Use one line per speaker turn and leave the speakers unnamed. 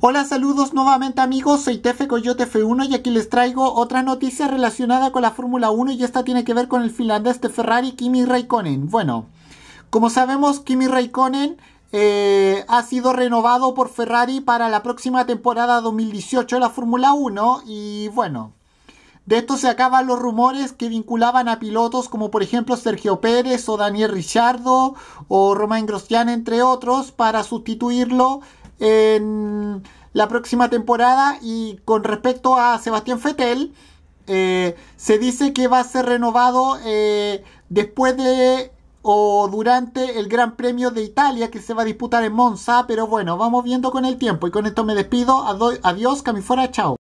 Hola, saludos nuevamente amigos, soy Tefe Coyote F1 y aquí les traigo otra noticia relacionada con la Fórmula 1 y esta tiene que ver con el finlandés de Ferrari Kimi Raikkonen. Bueno, como sabemos Kimi Raikkonen eh, ha sido renovado por Ferrari para la próxima temporada 2018 de la Fórmula 1 y bueno, de esto se acaban los rumores que vinculaban a pilotos como por ejemplo Sergio Pérez o Daniel Ricciardo o Romain Grosjean entre otros para sustituirlo en la próxima temporada. Y con respecto a Sebastián Fettel, eh, se dice que va a ser renovado eh, después de o durante el Gran Premio de Italia que se va a disputar en Monza. Pero bueno, vamos viendo con el tiempo. Y con esto me despido. Adiós, fuera chao.